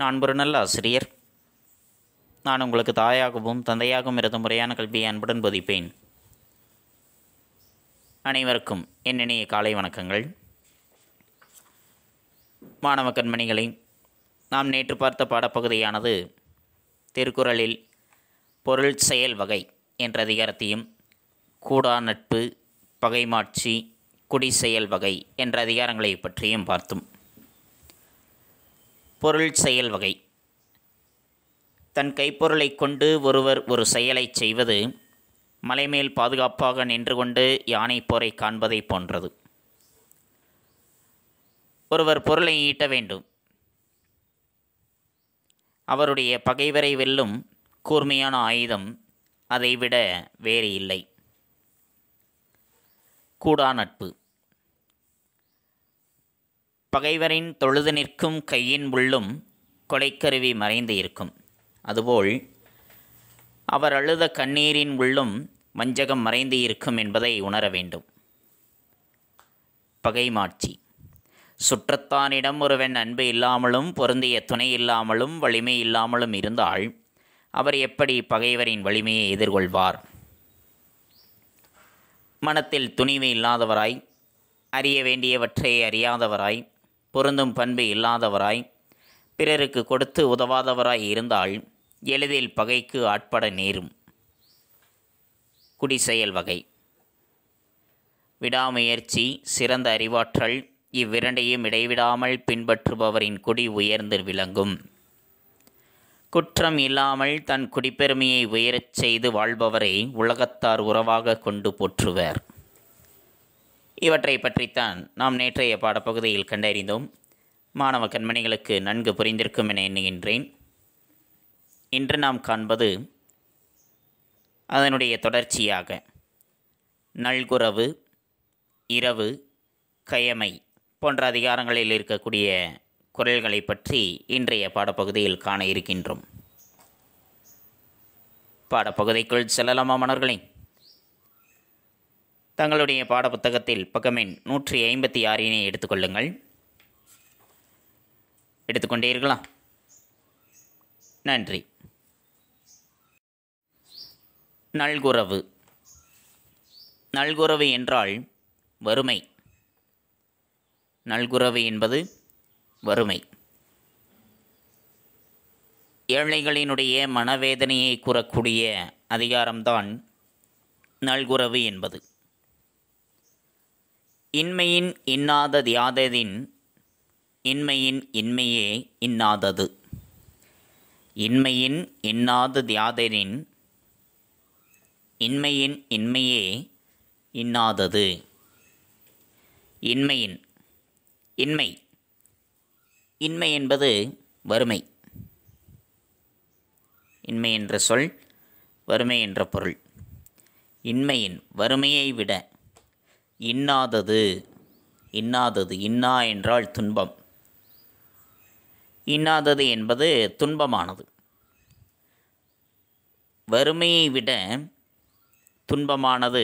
நான் ஒரு நல்ல ஆசிரியர் நான் உங்களுக்கு தாயாகவும் தந்தையாகவும் இருந்த முறையான கல்வியை அன்புடன் போதிப்பேன் அனைவருக்கும் என்னைய காலை வணக்கங்கள் மாணவ கண்மணிகளை நாம் நேற்று பார்த்த பாடப்பகுதியானது திருக்குறளில் பொருள் செயல் வகை என்ற அதிகாரத்தையும் கூடா நட்பு பகைமாட்சி குடிசெயல் வகை என்ற அதிகாரங்களை பற்றியும் பார்த்தோம் பொருள் செயல் வகை தன் கைப்பொருளை கொண்டு ஒருவர் ஒரு செயலை செய்வது மலைமேல் பாதுகாப்பாக நின்று கொண்டு யானை போரை காண்பதை போன்றது ஒருவர் பொருளை ஈட்ட வேண்டும் அவருடைய பகைவரை வெல்லும் கூர்மையான ஆயுதம் அதைவிட வேறு இல்லை கூடா நட்பு பகைவரின் தொழுது நிற்கும் கையின் உள்ளும் கொலைக்கருவி மறைந்து இருக்கும் அதுபோல் அவர் அழுத கண்ணீரின் உள்ளும் வஞ்சகம் மறைந்து இருக்கும் என்பதை உணர வேண்டும் பகைமாட்சி சுற்றத்தானிடம் ஒருவன் அன்பு இல்லாமலும் பொருந்திய துணை இல்லாமலும் வலிமை இல்லாமலும் இருந்தால் அவர் எப்படி பகைவரின் வலிமையை எதிர்கொள்வார் மனத்தில் துணிவு இல்லாதவராய் அறிய வேண்டியவற்றை அறியாதவராய் பொருந்தும் பண்பு இல்லாதவராய் பிறருக்கு கொடுத்து உதவாதவராய் இருந்தால் எளிதில் பகைக்கு ஆட்பட நேரும் குடிசெயல் வகை விடாமுயற்சி சிறந்த அறிவாற்றல் இவ்விரண்டையும் இடைவிடாமல் பின்பற்றுபவரின் குடி உயர்ந்து விளங்கும் குற்றம் இல்லாமல் தன் குடிப்பெருமையை உயரச் செய்து வாழ்பவரை உலகத்தார் உறவாக கொண்டு போற்றுவர் இவற்றை பற்றித்தான் நாம் நேற்றைய பாடப்பகுதியில் கண்டறிந்தோம் மாணவ கண்மணிகளுக்கு நன்கு புரிந்திருக்கும் என எண்ணுகின்றேன் இன்று நாம் காண்பது அதனுடைய தொடர்ச்சியாக நல்குறவு இரவு கயமை போன்ற அதிகாரங்களில் இருக்கக்கூடிய குரல்களை பற்றி இன்றைய பாடப்பகுதியில் காண இருக்கின்றோம் பாடப்பகுதிக்குள் செல்லலாமா மணர்களே தங்களுடைய பாடப்புத்தகத்தில் பக்கமின் நூற்றி ஐம்பத்தி ஆறினை எடுத்துக்கொள்ளுங்கள் எடுத்துக்கொண்டீர்களா நன்றி நல்குறவு நல்குறவு என்றால் வறுமை நல்குறவு என்பது வறுமை ஏழைகளினுடைய மனவேதனையை கூறக்கூடிய அதிகாரம்தான் நல்குறவு என்பது இன்மையின் இன்னாதது யாததின் இன்மையின் இன்மையே இன்னாதது இன்மையின் இன்னாதது யாதரின் இன்மையின் இன்மையே இன்னாதது இன்மையின் இன்மை இன்மை என்பது வறுமை இன்மை என்ற சொல் வறுமை என்ற பொருள் இன்மையின் வறுமையை விட இன்னாதது இன்னாதது இன்னா என்றால் துன்பம் இன்னாதது என்பது துன்பமானது வறுமையை விட துன்பமானது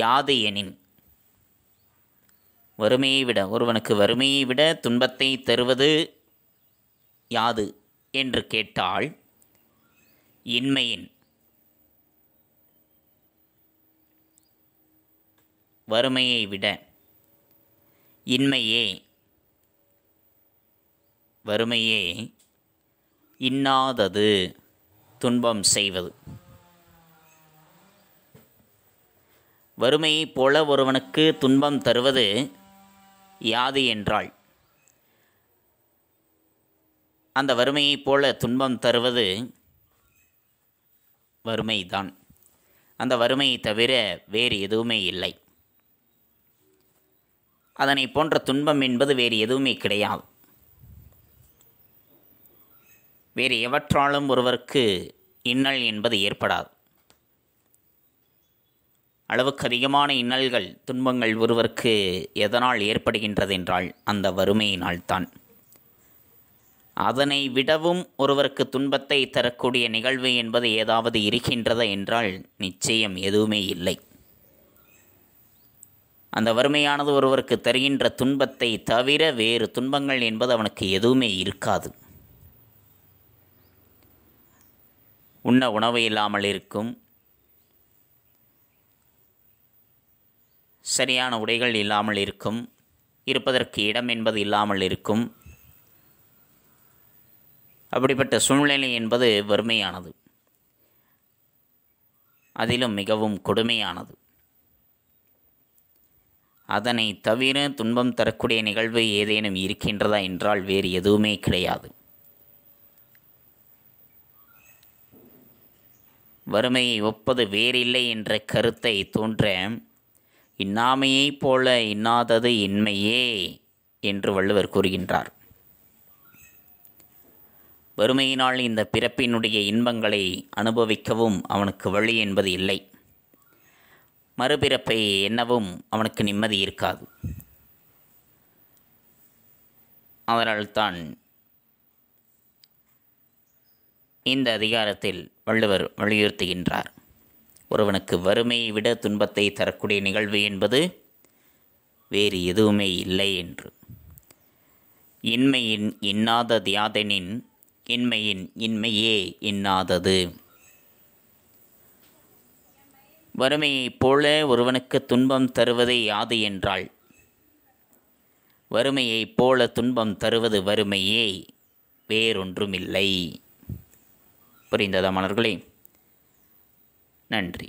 யாது எனின் வறுமையை விட ஒருவனுக்கு வறுமையை விட துன்பத்தை தருவது யாது என்று கேட்டால் இன்மையின் வறுமையை விட இன்மையே வறுமையே இன்னாதது துன்பம் செய்வது வறுமையைப் போல ஒருவனுக்கு துன்பம் தருவது யாது என்றால் அந்த வறுமையைப் போல துன்பம் தருவது வறுமைதான் அந்த வறுமையை தவிர வேறு எதுவுமே இல்லை அதனை போன்ற துன்பம் என்பது வேறு எதுவுமே கிடையாது வேறு எவற்றாலும் ஒருவருக்கு இன்னல் என்பது ஏற்படாது அளவுக்கு அதிகமான இன்னல்கள் துன்பங்கள் ஒருவருக்கு எதனால் ஏற்படுகின்றது என்றால் அந்த வறுமையினால்தான் அதனை விடவும் ஒருவருக்கு துன்பத்தை தரக்கூடிய நிகழ்வு என்பது ஏதாவது இருக்கின்றதா என்றால் நிச்சயம் எதுவுமே இல்லை அந்த வறுமையானது ஒருவருக்கு தருகின்ற துன்பத்தை தவிர வேறு துன்பங்கள் என்பது அவனுக்கு எதுவுமே இருக்காது உண்ண உணவு இல்லாமல் இருக்கும் சரியான உடைகள் இல்லாமல் இருக்கும் இருப்பதற்கு இடம் என்பது இல்லாமல் இருக்கும் அப்படிப்பட்ட சூழ்நிலை என்பது வறுமையானது அதிலும் மிகவும் கொடுமையானது அதனை தவிர துன்பம் தரக்கூடிய நிகழ்வு ஏதேனும் இருக்கின்றதா என்றால் வேறு எதுவுமே கிடையாது வறுமையை ஒப்பது வேறில்லை என்ற கருத்தை தோன்ற இன்னாமையைப் போல இன்னாதது இன்மையே என்று வள்ளுவர் கூறுகின்றார் வறுமையினால் இந்த பிறப்பினுடைய இன்பங்களை அனுபவிக்கவும் அவனுக்கு வழி என்பது இல்லை மறுபிறப்பை என்னவும் அவனுக்கு நிம்மதி இருக்காது அதனால்தான் இந்த அதிகாரத்தில் வள்ளுவர் வலியுறுத்துகின்றார் ஒருவனுக்கு வறுமையை விட துன்பத்தை தரக்கூடிய நிகழ்வு என்பது வேறு எதுவுமே இல்லை என்று இன்மையின் இன்னாத தியாதனின் இன்மையின் இன்மையே இன்னாதது வறுமையைப் போல ஒருவனுக்கு துன்பம் தருவதே யாது என்றாள் வறுமையைப் போல துன்பம் தருவது வறுமையே வேறொன்றுமில்லை புரிந்ததா மலர்களே நன்றி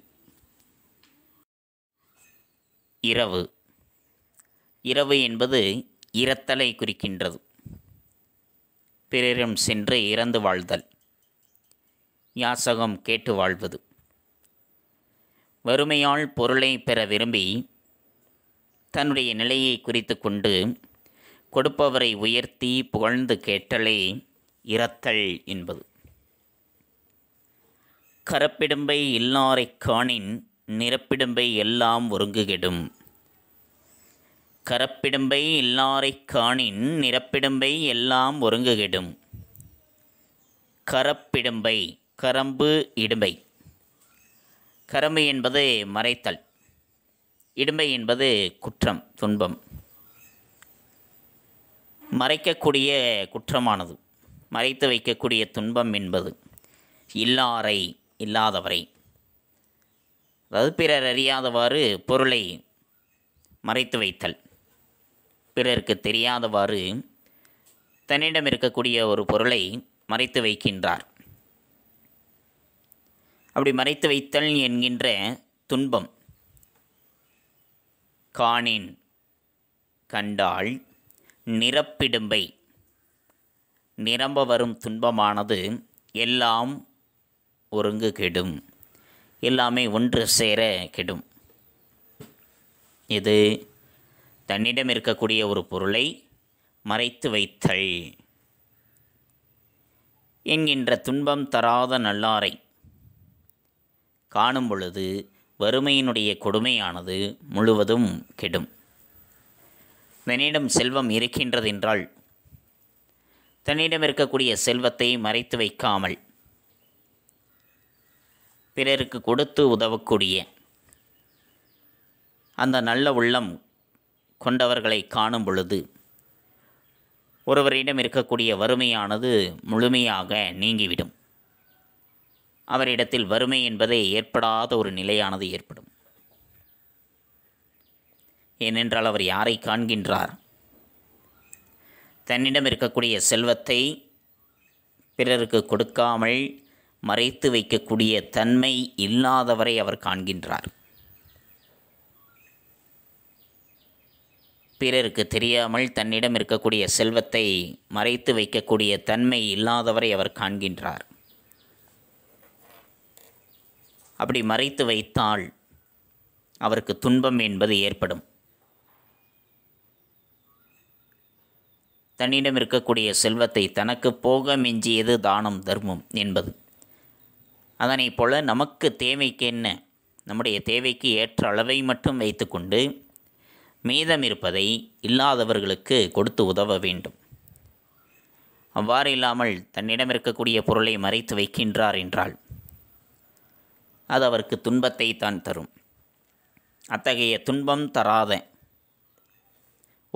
இரவு இரவு என்பது இரத்தலை குறிக்கின்றது பிறரும் சென்று இறந்து வாழ்தல் யாசகம் கேட்டு வாழ்வது வறுமையால் பொருளை பெற விரும்பி தன்னுடைய நிலையை குறித்து கொண்டு கொடுப்பவரை உயர்த்தி புகழ்ந்து கேட்டலே இரத்தல் என்பது கரப்பிடும்பை இல்லாரை காணின் நிரப்பிடும்பை எல்லாம் ஒருங்குகிடும் கரப்பிடும்பை இல்லாரை காணின் நிரப்பிடும்பை எல்லாம் ஒருங்குகிடும் கரப்பிடும்பை கரம்பு இடும்பை கருமை என்பது மறைத்தல் இடுமை என்பது குற்றம் துன்பம் மறைக்கக்கூடிய குற்றமானது மறைத்து வைக்கக்கூடிய துன்பம் என்பது இல்லாரை இல்லாதவரை அதாவது பிறர் அறியாதவாறு பொருளை மறைத்து வைத்தல் பிறருக்கு தெரியாதவாறு தன்னிடம் இருக்கக்கூடிய ஒரு பொருளை மறைத்து வைக்கின்றார் அப்படி மறைத்து வைத்தல் என்கின்ற துன்பம் காணின் கண்டால் நிரப்பிடும்பை நிரம்ப வரும் துன்பமானது எல்லாம் ஒருங்கு கெடும் எல்லாமே ஒன்று சேர கெடும் இது தன்னிடம் இருக்கக்கூடிய ஒரு பொருளை மறைத்து வைத்தல் என்கின்ற துன்பம் தராத நல்லாரை காணும் பொழுது வறுமையினுடைய கொடுமையானது முழுவதும் கெடும் தன்னிடம் செல்வம் இருக்கின்றது என்றால் தன்னிடம் இருக்கக்கூடிய செல்வத்தை மறைத்து வைக்காமல் பிறருக்கு கொடுத்து உதவக்கூடிய அந்த நல்ல உள்ளம் கொண்டவர்களை காணும் பொழுது ஒருவரிடம் இருக்கக்கூடிய வறுமையானது முழுமையாக நீங்கிவிடும் அவரிடத்தில் வறுமை என்பதே ஏற்படாத ஒரு நிலையானது ஏற்படும் ஏனென்றால் அவர் யாரை காண்கின்றார் தன்னிடம் இருக்கக்கூடிய செல்வத்தை பிறருக்கு கொடுக்காமல் மறைத்து வைக்கக்கூடிய தன்மை இல்லாதவரை அவர் காண்கின்றார் பிறருக்கு தெரியாமல் தன்னிடம் இருக்கக்கூடிய செல்வத்தை மறைத்து வைக்கக்கூடிய தன்மை இல்லாதவரை அவர் காண்கின்றார் அப்படி மறைத்து வைத்தால் அவருக்கு துன்பம் என்பது ஏற்படும் தன்னிடம் இருக்கக்கூடிய செல்வத்தை தனக்கு போக மிஞ்சியது தானம் தர்மம் என்பது அதனைப் போல நமக்கு தேவைக்கு என்ன நம்முடைய தேவைக்கு ஏற்ற அளவை மட்டும் வைத்துக்கொண்டு மீதம் இருப்பதை இல்லாதவர்களுக்கு கொடுத்து உதவ வேண்டும் அவ்வாறு இல்லாமல் தன்னிடம் இருக்கக்கூடிய பொருளை மறைத்து வைக்கின்றார் என்றால் அது அவருக்கு துன்பத்தை தான் தரும் அத்தகைய துன்பம் தராத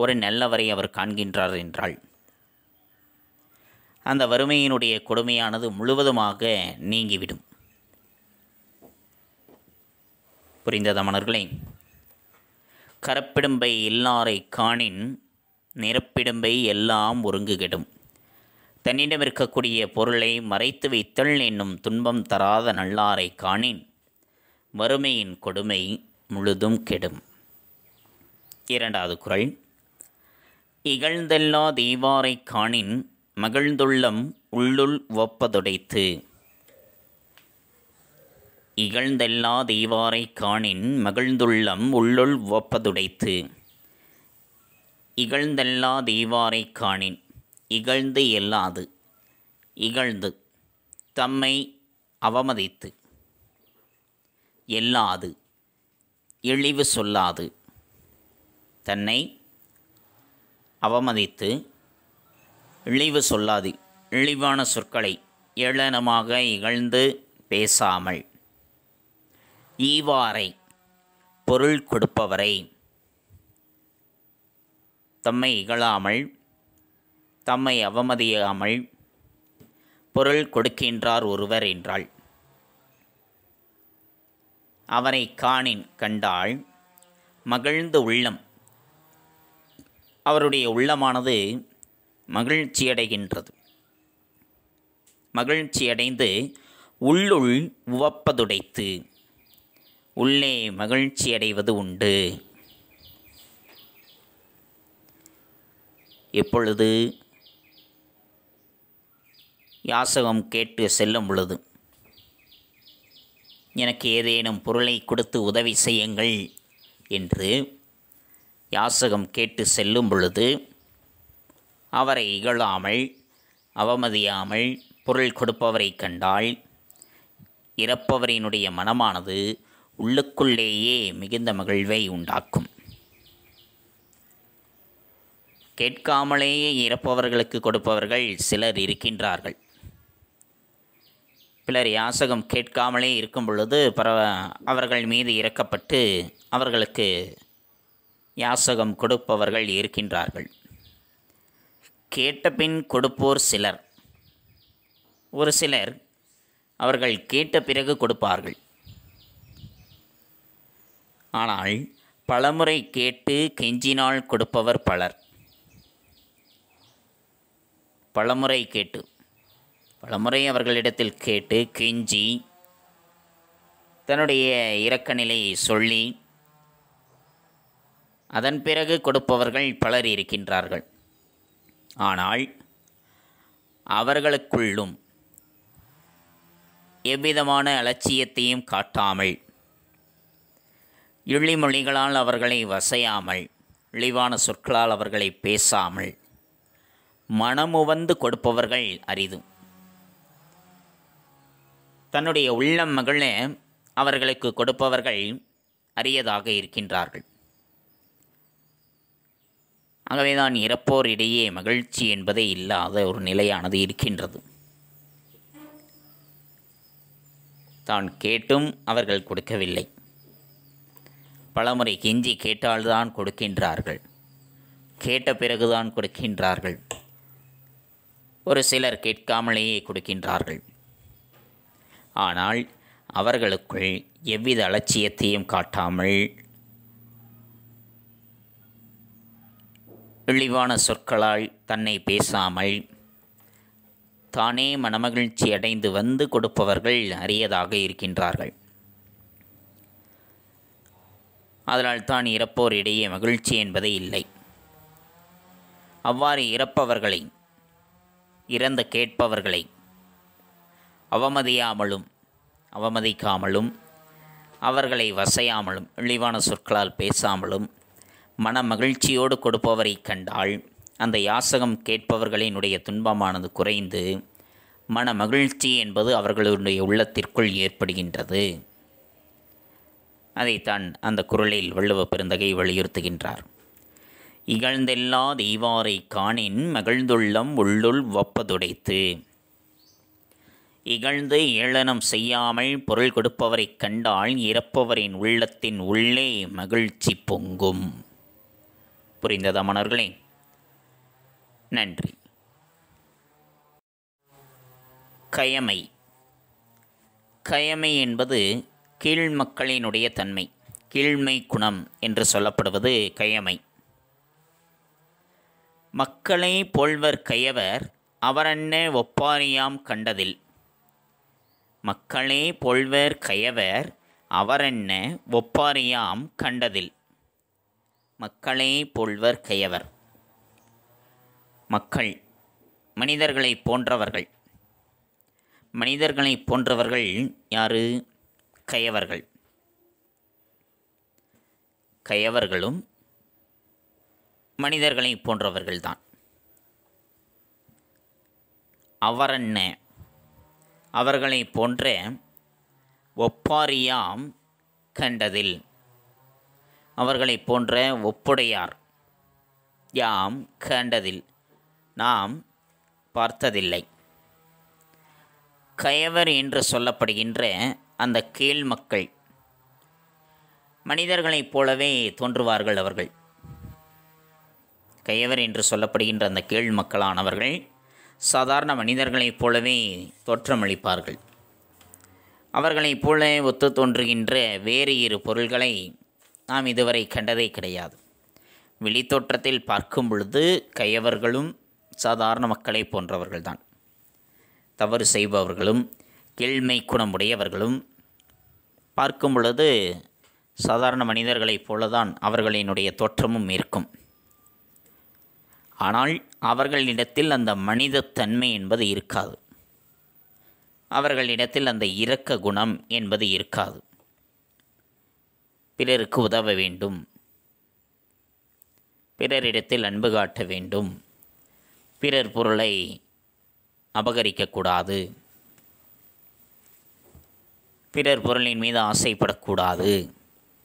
ஒரு நல்லவரை அவர் காண்கின்றார் என்றால் அந்த வறுமையினுடைய கொடுமையானது முழுவதுமாக நீங்கிவிடும் புரிந்ததா மணர்களே கரப்பிடும்பை இல்லாரை காணின் நிரப்பிடும்பை எல்லாம் ஒருங்குகிடும் தன்னிடம் இருக்கக்கூடிய பொருளை மறைத்து வைத்தல் என்னும் துன்பம் தராத நல்லாரை காணின் வறுமையின் கொடுமை முழுதும் கெடும் இரண்டாவது குரல் இகழ்ந்தெல்லா தெய்வாரை காணின் மகிழ்ந்துள்ளம் உள்ளுள் ஒப்பதுடைத்து இகழ்ந்தெல்லா தெய்வாரை காணின் மகிழ்ந்துள்ளம் உள்ளுள் ஒப்பதுடைத்து இகழ்ந்தெல்லா தெய்வாரை காணின் இகழ்ந்து எல்லாது இகழ்ந்து தம்மை அவமதித்து எல்லாது இழிவு சொல்லாது தன்னை அவமதித்து இழிவு சொல்லாது இழிவான சொற்களை ஏளனமாக இகழ்ந்து பேசாமல் ஈவாரை பொருள் கொடுப்பவரை தம்மை இகழாமல் தம்மை அவமதியாமல் பொருள் கொடுக்கின்றார் ஒருவர் என்றாள் அவனை காணின் கண்டாள் மகிழ்ந்த உள்ளம் அவருடைய உள்ளமானது மகிழ்ச்சியடைகின்றது மகிழ்ச்சியடைந்து உள்ளுள் உவப்பதுடைத்து உள்ளே மகிழ்ச்சியடைவது உண்டு எப்பொழுது யாசகம் கேட்டு செல்லும் பொழுது எனக்கு ஏதேனும் பொருளை கொடுத்து உதவி செய்யுங்கள் என்று யாசகம் கேட்டு செல்லும் பொழுது அவரை இகழாமல் அவமதியாமல் பொருள் கொடுப்பவரை கண்டால் இறப்பவரினுடைய மனமானது உள்ளுக்குள்ளேயே மிகுந்த மகிழ்வை உண்டாக்கும் கேட்காமலேயே இறப்பவர்களுக்கு கொடுப்பவர்கள் சிலர் இருக்கின்றார்கள் பிலர் யாசகம் கேட்காமலே இருக்கும் பொழுது பரவ அவர்கள் மீது இறக்கப்பட்டு அவர்களுக்கு யாசகம் கொடுப்பவர்கள் இருக்கின்றார்கள் கேட்டபின் கொடுப்போர் சிலர் ஒரு சிலர் அவர்கள் கேட்ட பிறகு கொடுப்பார்கள் ஆனால் பலமுறை கேட்டு கெஞ்சினால் கொடுப்பவர் பலர் பலமுறை கேட்டு பலமுறை அவர்களிடத்தில் கேட்டு கெஞ்சி தன்னுடைய இரக்க நிலையை சொல்லி அதன் பிறகு கொடுப்பவர்கள் பலர் இருக்கின்றார்கள் ஆனால் அவர்களுக்குள்ளும் எவ்விதமான அலட்சியத்தையும் காட்டாமல் இழிமொழிகளால் அவர்களை வசையாமல் இழிவான சொற்களால் அவர்களை பேசாமல் மனமுவந்து கொடுப்பவர்கள் அரிதும் தன்னுடைய உள்ளம் மகளே அவர்களுக்கு கொடுப்பவர்கள் அரியதாக இருக்கின்றார்கள் ஆகவேதான் இறப்போர் இடையே மகிழ்ச்சி என்பதே இல்லாத ஒரு நிலையானது இருக்கின்றது தான் கேட்டும் அவர்கள் கொடுக்கவில்லை பலமுறை கெஞ்சி கேட்டால்தான் கொடுக்கின்றார்கள் கேட்ட பிறகுதான் கொடுக்கின்றார்கள் ஒரு சிலர் கேட்காமலேயே கொடுக்கின்றார்கள் ஆனால் அவர்களுக்குள் எவ்வித அலட்சியத்தையும் காட்டாமல் இழிவான சொற்களால் தன்னை பேசாமல் தானே மனமகிழ்ச்சி அடைந்து வந்து கொடுப்பவர்கள் அரியதாக இருக்கின்றார்கள் அதனால் தான் இறப்போர் இடையே மகிழ்ச்சி என்பதே இல்லை அவ்வாறு இறப்பவர்களை இறந்த கேட்பவர்களை அவமதியாமலும் அவமதிக்காமலும் அவர்களை வசையாமலும் இழிவான சொற்களால் பேசாமலும் மன மகிழ்ச்சியோடு கொடுப்பவரை கண்டால் அந்த யாசகம் கேட்பவர்களினுடைய துன்பமானது குறைந்து மன மகிழ்ச்சி என்பது அவர்களுடைய உள்ளத்திற்குள் ஏற்படுகின்றது அதைத்தான் அந்த குரலில் வள்ளுவ பெருந்தகை வலியுறுத்துகின்றார் இகழ்ந்தெல்லா தெய்வாரை காணின் மகிழ்ந்துள்ளம் உள்ளுள் வப்பதுடைத்து இகழ்ந்து ஏளனம் செய்யாமல் பொருள் கொடுப்பவரைக் கண்டால் இறப்பவரின் உள்ளத்தின் உள்ளே மகிழ்ச்சி பொங்கும் புரிந்ததா மன்னர்களே நன்றி கயமை கயமை என்பது கீழ் மக்களினுடைய தன்மை கீழ்மை குணம் என்று சொல்லப்படுவது கயமை மக்களை போல்வர் கயவர் அவரன்னே ஒப்பாரியாம் கண்டதில் மக்களே பொல்வர் கயவர் அவரென்ன ஒப்பாரியாம் கண்டதில் மக்களே பொல்வர் கயவர் மக்கள் மனிதர்களை போன்றவர்கள் மனிதர்களை போன்றவர்கள் யாரு கயவர்கள் கயவர்களும் மனிதர்களை போன்றவர்கள்தான் அவரென்ன அவர்களை போன்ற ஒப்பாரியாம் கண்டதில் அவர்களை போன்ற ஒப்புடையார் யாம் கண்டதில் நாம் பார்த்ததில்லை கயவர் என்று சொல்லப்படுகின்ற அந்த கீழ் மக்கள் மனிதர்களைப் போலவே தோன்றுவார்கள் அவர்கள் கயவர் என்று சொல்லப்படுகின்ற அந்த கீழ் மக்களானவர்கள் சாதாரண மனிதர்களைப் போலவே தோற்றமளிப்பார்கள் அவர்களைப் போல ஒத்து தோன்றுகின்ற வேறு இரு பொருள்களை நாம் இதுவரை கண்டதே கிடையாது வெளித்தோற்றத்தில் பார்க்கும் பொழுது கையவர்களும் சாதாரண மக்களை போன்றவர்கள்தான் தவறு செய்பவர்களும் கீழ்மை குணமுடையவர்களும் பார்க்கும் பொழுது சாதாரண மனிதர்களைப் போலதான் அவர்களினுடைய தோற்றமும் இருக்கும் ஆனால் அவர்களிடத்தில் அந்த மனிதத்தன்மை என்பது இருக்காது அவர்களிடத்தில் அந்த இரக்க குணம் என்பது இருக்காது பிறருக்கு உதவ வேண்டும் பிறரிடத்தில் அன்பு காட்ட வேண்டும் பிறர் பொருளை அபகரிக்கக்கூடாது பிறர் பொருளின் மீது ஆசைப்படக்கூடாது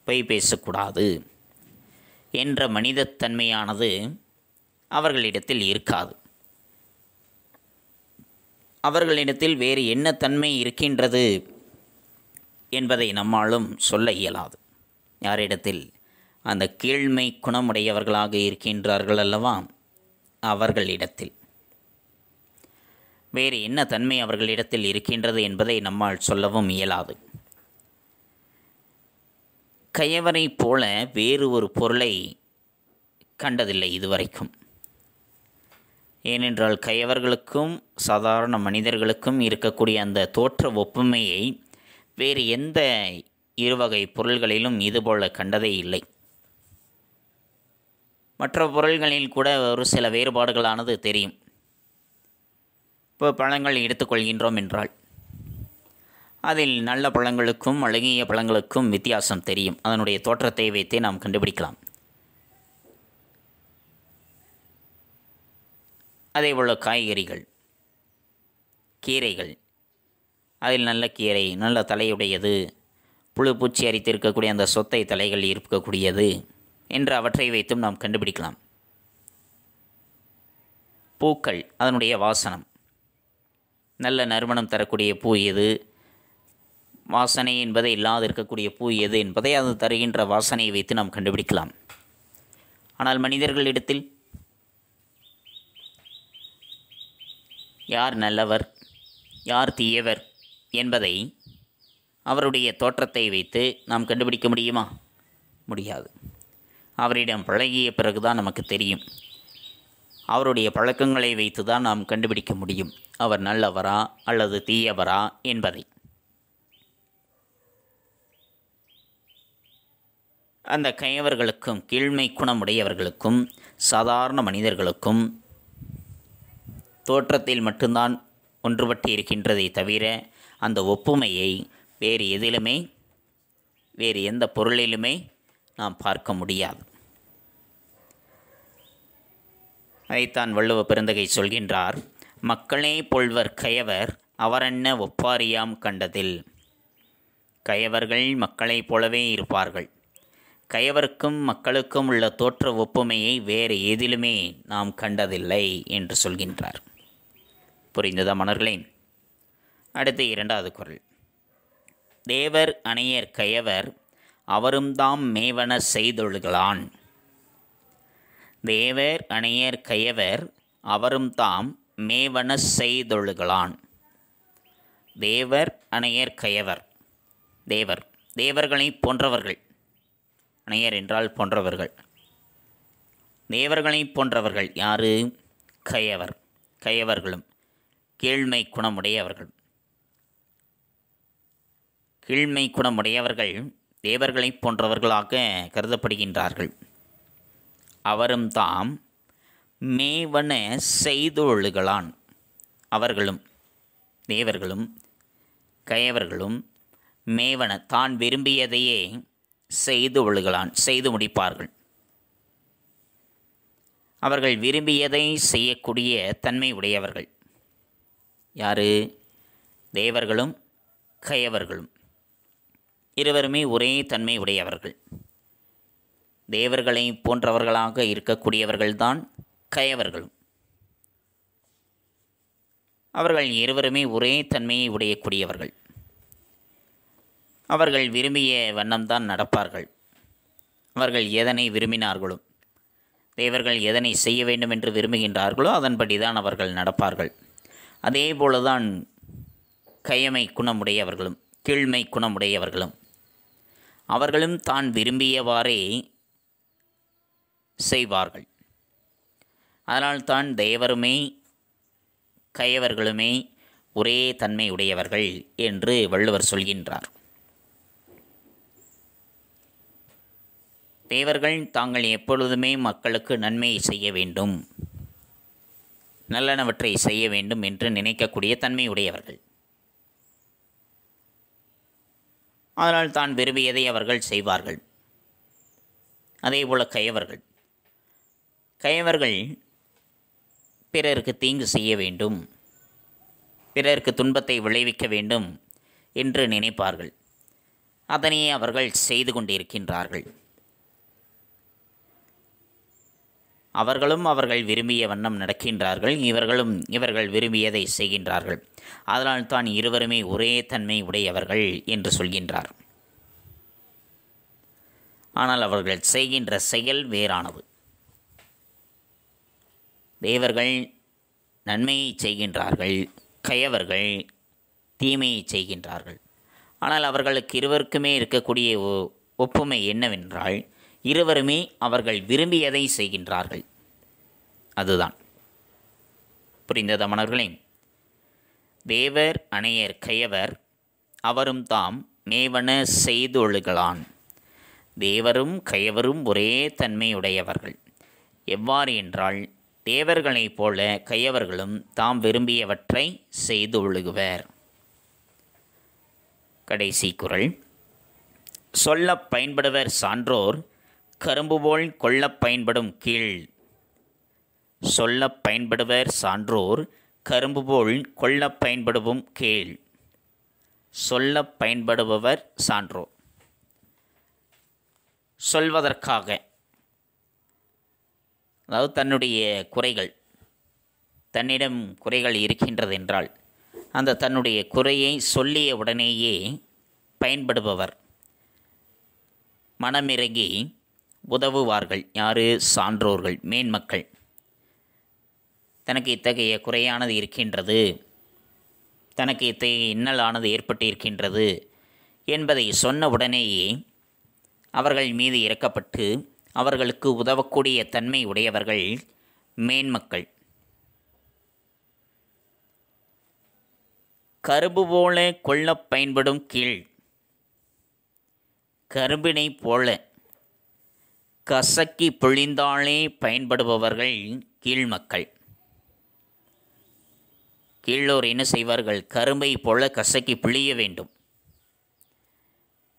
பொய் பேசக்கூடாது என்ற மனிதத்தன்மையானது அவர்களிடத்தில் இருக்காது அவர்களிடத்தில் வேறு என்ன தன்மை இருக்கின்றது என்பதை நம்மாலும் சொல்ல இயலாது யாரிடத்தில் அந்த கீழ்மை குணமுடையவர்களாக இருக்கின்றார்கள் அல்லவா அவர்களிடத்தில் வேறு என்ன தன்மை அவர்களிடத்தில் இருக்கின்றது என்பதை நம்மால் சொல்லவும் இயலாது கயவரை போல வேறு ஒரு பொருளை கண்டதில்லை இதுவரைக்கும் ஏனென்றால் கயவர்களுக்கும் சாதாரண மனிதர்களுக்கும் இருக்கக்கூடிய அந்த தோற்ற ஒப்புமையை வேறு எந்த இருவகை பொருள்களிலும் இதுபோல் கண்டதே இல்லை மற்ற பொருள்களில் கூட ஒரு சில வேறுபாடுகளானது தெரியும் இப்போ பழங்கள் எடுத்துக்கொள்கின்றோம் என்றால் அதில் நல்ல பழங்களுக்கும் அழகிய பழங்களுக்கும் வித்தியாசம் தெரியும் அதனுடைய தோற்றத்தை வைத்தே நாம் கண்டுபிடிக்கலாம் அதே போல் காய்கறிகள் கீரைகள் அதில் நல்ல கீரை நல்ல தலையுடையது புழு பூச்சி அரித்திருக்கக்கூடிய அந்த சொத்தை தலைகள் இருக்கக்கூடியது என்று அவற்றை வைத்தும் நாம் கண்டுபிடிக்கலாம் பூக்கள் அதனுடைய வாசனம் நல்ல நறுமணம் தரக்கூடிய பூ எது வாசனை என்பதை இல்லாது இருக்கக்கூடிய பூ எது என்பதை அது தருகின்ற வாசனையை வைத்து நாம் கண்டுபிடிக்கலாம் ஆனால் மனிதர்களிடத்தில் யார் நல்லவர் யார் தீயவர் என்பதை அவருடைய தோற்றத்தை வைத்து நாம் கண்டுபிடிக்க முடியுமா முடியாது அவரிடம் பழகிய பிறகுதான் நமக்கு தெரியும் அவருடைய பழக்கங்களை வைத்து தான் நாம் கண்டுபிடிக்க முடியும் அவர் நல்லவரா அல்லது தீயவரா என்பதை அந்த கயவர்களுக்கும் கீழ்மை குணமுடையவர்களுக்கும் சாதாரண மனிதர்களுக்கும் தோற்றத்தில் மட்டும்தான் ஒன்றுபட்டு இருக்கின்றதை தவிர அந்த ஒப்புமையை வேறு எதிலுமே வேறு எந்த பொருளிலுமே நாம் பார்க்க முடியாது அதைத்தான் வள்ளுவ பெருந்தகை சொல்கின்றார் மக்களே பொல்வர் கயவர் அவரென்ன ஒப்பாரியாம் கண்டதில் கயவர்கள் மக்களைப் போலவே இருப்பார்கள் கயவருக்கும் மக்களுக்கும் உள்ள தோற்ற ஒப்புமையை வேறு எதிலுமே நாம் கண்டதில்லை என்று சொல்கின்றார் புரிந்ததா மணர்களே அடுத்து இரண்டாவது குரல் தேவர் அணையர் கயவர் அவரும் தாம் மேவன செய்தொழுகலான் தேவர் அணையர் கயவர் அவரும் தாம் மேவன செய்தொழுகலான் தேவர் அணையர் கயவர் தேவர் தேவர்களை போன்றவர்கள் அணையர் என்றால் போன்றவர்கள் தேவர்களை போன்றவர்கள் யாரு கயவர் கயவர்களும் கீழ்மை குணமுடையவர்கள் கீழ்மை குணமுடையவர்கள் தேவர்களைப் போன்றவர்களாக கருதப்படுகின்றார்கள் அவரும் தாம் மேவன செய்தொழுகளான் அவர்களும் தேவர்களும் கயவர்களும் மேவன தான் விரும்பியதையே செய்து ஒழுகலான் செய்து முடிப்பார்கள் அவர்கள் விரும்பியதை செய்யக்கூடிய தன்மை உடையவர்கள் யார் தேவர்களும் கயவர்களும் இருவருமே ஒரே தன்மை உடையவர்கள் தேவர்களை போன்றவர்களாக இருக்கக்கூடியவர்கள்தான் கயவர்களும் அவர்கள் இருவருமே ஒரே தன்மையை உடையக்கூடியவர்கள் அவர்கள் விரும்பிய வண்ணம்தான் நடப்பார்கள் அவர்கள் எதனை விரும்பினார்களோ தேவர்கள் எதனை செய்ய வேண்டும் என்று விரும்புகின்றார்களோ அதன்படி தான் அவர்கள் நடப்பார்கள் அதே போல தான் கயமை குணமுடையவர்களும் கீழ்மை குணமுடையவர்களும் அவர்களும் தான் விரும்பியவாறே செய்வார்கள் அதனால்தான் தேவருமே கயவர்களுமே ஒரே தன்மை உடையவர்கள் என்று வள்ளுவர் சொல்கின்றார் தேவர்கள் தாங்கள் எப்பொழுதுமே மக்களுக்கு நன்மை செய்ய வேண்டும் நல்லனவற்றை செய்ய வேண்டும் என்று நினைக்கக்கூடிய தன்மையுடையவர்கள் அதனால் தான் விரும்பியதை அவர்கள் செய்வார்கள் அதேபோல் கயவர்கள் கயவர்கள் பிறருக்கு தீங்கு செய்ய வேண்டும் பிறருக்கு துன்பத்தை விளைவிக்க வேண்டும் என்று நினைப்பார்கள் அதனையே அவர்கள் செய்து கொண்டிருக்கின்றார்கள் அவர்களும் அவர்கள் விரும்பிய வண்ணம் நடக்கின்றார்கள் இவர்களும் இவர்கள் விரும்பியதை செய்கின்றார்கள் அதனால் தான் இருவருமே ஒரே தன்மை உடையவர்கள் என்று சொல்கின்றார் ஆனால் அவர்கள் செய்கின்ற செயல் வேறானது தேவர்கள் நன்மையை செய்கின்றார்கள் கயவர்கள் தீமையை செய்கின்றார்கள் ஆனால் அவர்களுக்கு இருவருக்குமே இருக்கக்கூடிய ஒப்புமை என்னவென்றால் இருவருமே அவர்கள் விரும்பியதை செய்கின்றார்கள் அதுதான் புரிந்தத மணர்களே தேவர் அணையர் கையவர் அவரும் தாம் மேவன செய்தொழுகலான் தேவரும் கையவரும் ஒரே தன்மையுடையவர்கள் எவ்வாறு என்றால் தேவர்களைப் போல கையவர்களும் தாம் விரும்பியவற்றை செய்து ஒழுகுவர் கடைசி குரல் சொல்ல பயன்படுவர் சான்றோர் கரும்பு போல் கொள்ளப் பயன்படும் கீழ் சொல்ல பயன்படுவர் சான்றோர் கரும்பு போல் கொள்ள பயன்படுவும் கீழ் சொல்ல பயன்படுபவர் சான்றோர் சொல்வதற்காக அதாவது தன்னுடைய குறைகள் தன்னிடம் குறைகள் இருக்கின்றது என்றால் அந்த தன்னுடைய குறையை சொல்லிய உடனேயே பயன்படுபவர் மனமிறங்கி உதவுவார்கள் யாரு சான்றோர்கள் மேன்மக்கள் தனக்கு இத்தகைய குறையானது இருக்கின்றது தனக்கு இத்தகைய இன்னலானது ஏற்பட்டு இருக்கின்றது என்பதை சொன்ன உடனேயே அவர்கள் மீது இறக்கப்பட்டு அவர்களுக்கு உதவக்கூடிய தன்மை உடையவர்கள் மேன்மக்கள் கரும்பு போல கொல்ல பயன்படும் கீழ் கரும்பினை போல கசக்கி பொழிந்தாலே பயன்படுபவர்கள் கீழ்மக்கள் கீழோர் என்ன செய்வார்கள் கரும்பை போல கசக்கி பிழிய வேண்டும்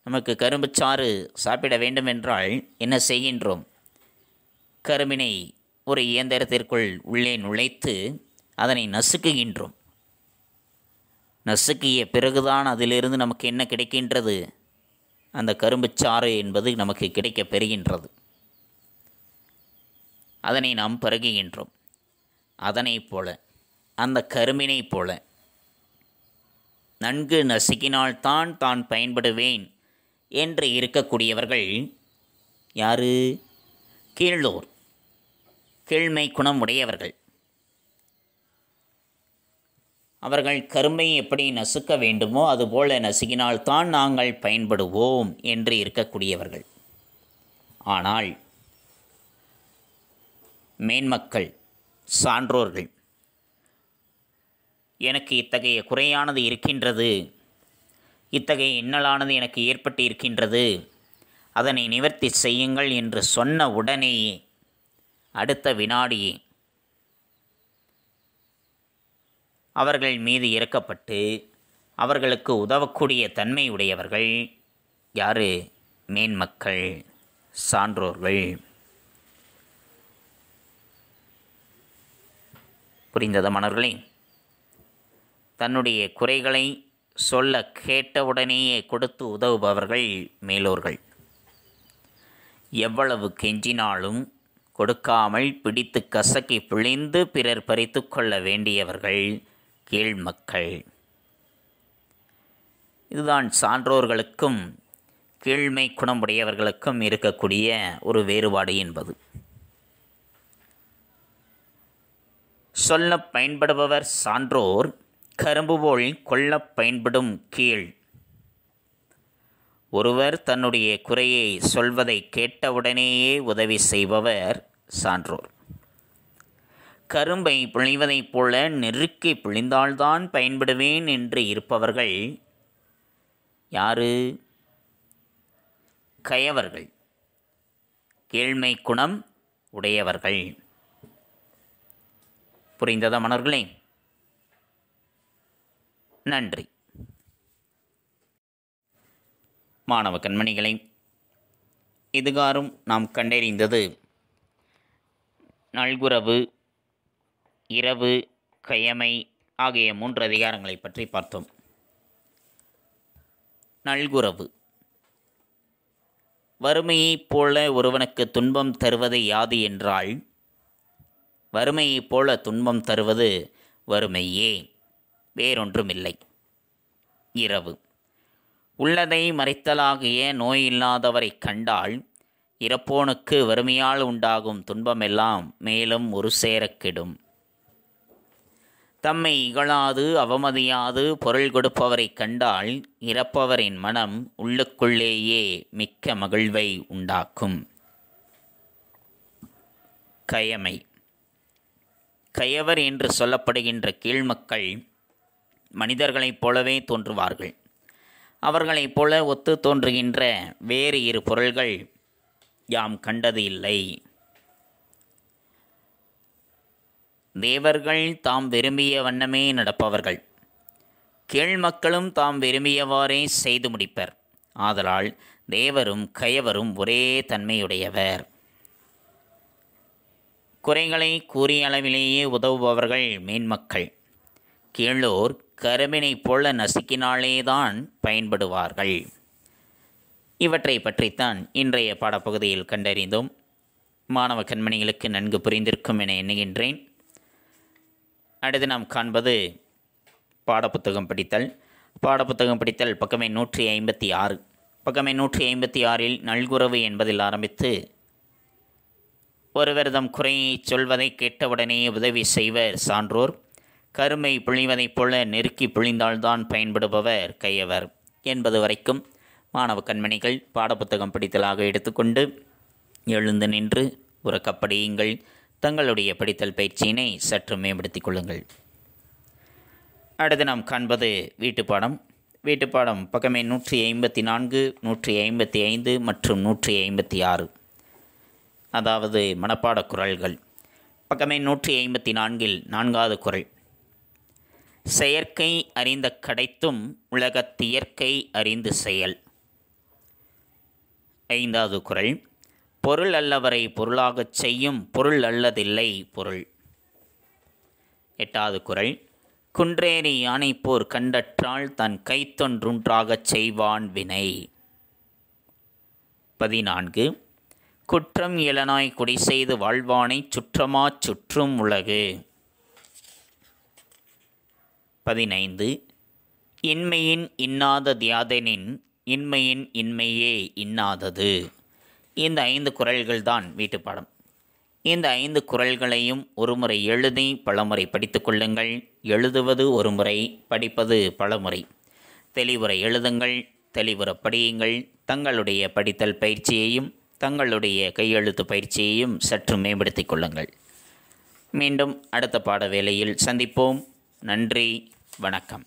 நமக்கு கரும்புச்சாறு சாப்பிட வேண்டும் என்றால் என்ன செய்கின்றோம் கரும்பினை ஒரு இயந்திரத்திற்குள் உள்ளே நுழைத்து அதனை நசுக்குகின்றோம் நசுக்கிய பிறகுதான் அதிலிருந்து நமக்கு என்ன கிடைக்கின்றது அந்த கரும்புச்சாறு என்பது நமக்கு கிடைக்கப் பெறுகின்றது அதனை நாம் பருகுகின்றோம் அதனைப் போல அந்த கருமினை போல நன்கு நசுக்கினால்தான் தான் பயன்படுவேன் என்று இருக்கக்கூடியவர்கள் யாரு கீழோர் கீழ்மை குணம் உடையவர்கள் அவர்கள் கருமை எப்படி நசுக்க வேண்டுமோ அதுபோல நசுக்கினால்தான் நாங்கள் பயன்படுவோம் என்று இருக்கக்கூடியவர்கள் ஆனால் மேன்மக்கள் சான்றோர்கள் எனக்கு இத்தகைய குறையானது இருக்கின்றது இத்தகைய இன்னலானது எனக்கு ஏற்பட்டு இருக்கின்றது அதனை நிவர்த்தி செய்யுங்கள் என்று சொன்ன உடனேயே அடுத்த வினாடியே அவர்கள் மீது இறக்கப்பட்டு அவர்களுக்கு உதவக்கூடிய தன்மையுடையவர்கள் யார் மேன்மக்கள் சான்றோர்கள் புரிந்தது மணர்களே தன்னுடைய குறைகளை சொல்ல கேட்டவுடனேயே கொடுத்து உதவுபவர்கள் மேலோர்கள் எவ்வளவு கெஞ்சினாலும் கொடுக்காமல் பிடித்து கசக்கி பிழிந்து பிறர் பறித்து கொள்ள வேண்டியவர்கள் கீழ்மக்கள் இதுதான் சான்றோர்களுக்கும் கீழ்மை குணமுடையவர்களுக்கும் இருக்கக்கூடிய ஒரு வேறுபாடு என்பது சொல்ல பயன்படுபவர் சான்றோர் கரும்புபோல் கொல்ல பயன்படும் கீழ் ஒருவர் தன்னுடைய குறையை சொல்வதை கேட்டவுடனேயே உதவி செய்பவர் சான்றோர் கரும்பை பிழிவதைப் போல நெருக்கி பிழிந்தால்தான் பயன்படுவேன் என்று இருப்பவர்கள் யாரு கயவர்கள் கேழ்மை குணம் உடையவர்கள் புரிந்ததா மனோர்களே நன்றி மாணவ கண்மணிகளை இதுகாரும் நாம் கண்டறிந்தது நல்குறவு இரவு கயமை ஆகிய மூன்று அதிகாரங்களை பற்றி பார்த்தோம் நல்குறவு வறுமையைப் போல ஒருவனுக்கு துன்பம் தருவது யாது என்றால் வறுமையைப் போல துன்பம் தருவது வறுமையே வேறொன்றுமில்லை இரவு உள்ளதை மறைத்தலாகிய நோய் கண்டால் இறப்போனுக்கு வறுமையால் உண்டாகும் துன்பமெல்லாம் மேலும் ஒரு சேரக்கெடும் தம்மை இகழாது அவமதியாது பொருள் கொடுப்பவரை கண்டால் இறப்பவரின் மனம் உள்ளுக்குள்ளேயே மிக்க மகிழ்வை உண்டாக்கும் கயமை கயவர் என்று சொல்லப்படுகின்ற கீழ்மக்கள் மனிதர்களைப் போலவே தோன்றுவார்கள் அவர்களைப் போல ஒத்து தோன்றுகின்ற வேறு இரு பொருள்கள் யாம் கண்டது இல்லை தேவர்கள் தாம் விரும்பிய வண்ணமே நடப்பவர்கள் கீழ் மக்களும் தாம் விரும்பியவாறே செய்து முடிப்பர் ஆதலால் தேவரும் கயவரும் ஒரே தன்மையுடையவர் குறைகளை கூறிய அளவிலேயே உதவுபவர்கள் மீன்மக்கள் கீழோர் கருமினை போல நசுக்கினாலேதான் பயன்படுவார்கள் இவற்றை பற்றித்தான் இன்றைய பாடப்பகுதியில் கண்டறிந்தோம் மாணவ கண்மணிகளுக்கு நன்கு புரிந்திருக்கும் என எண்ணுகின்றேன் அடுத்து நாம் காண்பது பாடப்புத்தகம் படித்தல் பாடப்புத்தகம் படித்தல் பக்கமே நூற்றி ஐம்பத்தி ஆறு பக்கமே நூற்றி ஐம்பத்தி ஆறில் நல்குறவு என்பதில் ஆரம்பித்து ஒருவர் தம் குறையை சொல்வதை கேட்டவுடனே உதவி செய்வர் சான்றோர் கருமை புழிவதைப் போல நெருக்கி புழிந்தால்தான் பயன்படுபவர் கையவர் என்பது வரைக்கும் மாணவ கண்மணிகள் பாடப்புத்தகம் படித்தலாக எடுத்துக்கொண்டு எழுந்து நின்று உறக்கப்படியுங்கள் தங்களுடைய படித்தல் பயிற்சியினை சற்று மேம்படுத்திக் கொள்ளுங்கள் அடுத்து நாம் காண்பது வீட்டுப்பாடம் வீட்டுப்பாடம் பக்கமே நூற்றி ஐம்பத்தி நான்கு நூற்றி ஐம்பத்தி ஐந்து மற்றும் நூற்றி ஐம்பத்தி ஆறு அதாவது மனப்பாட குரல்கள் பக்கமே நூற்றி ஐம்பத்தி நான்கில் நான்காவது குரல் செயற்கை அறிந்த கடைத்தும் உலகத்தியற்கை அறிந்து செயல் ஐந்தாவது குரல் பொருள் அல்லவரை பொருளாகச் செய்யும் பொருள் அல்லதில்லை பொருள் எட்டாவது குரல் குன்றேறி யானைப்போர் கண்டற்றால் தன் கைத்தொன்றுன்றாகச் செய்வான் வினை பதினான்கு குற்றம் இளனாய் குடி செய்து வாழ்வானை சுற்றமாச் சுற்றும் உலகு பதினைந்து இன்மையின் இன்னாத தியாதனின் இன்மையின் இன்மையே இன்னாதது இந்த ஐந்து குரல்கள்தான் வீட்டுப்பாடம் இந்த ஐந்து குரல்களையும் ஒருமுறை எழுதி பலமுறை படித்து கொள்ளுங்கள் எழுதுவது ஒருமுறை படிப்பது பலமுறை தெளிவுரை எழுதுங்கள் தெளிவுற படியுங்கள் தங்களுடைய படித்தல் பயிற்சியையும் தங்களுடைய கையெழுத்து பயிற்சியையும் சற்று மேம்படுத்திக் கொள்ளுங்கள் மீண்டும் அடுத்த பாட வேளையில் சந்திப்போம் நன்றி வணக்கம்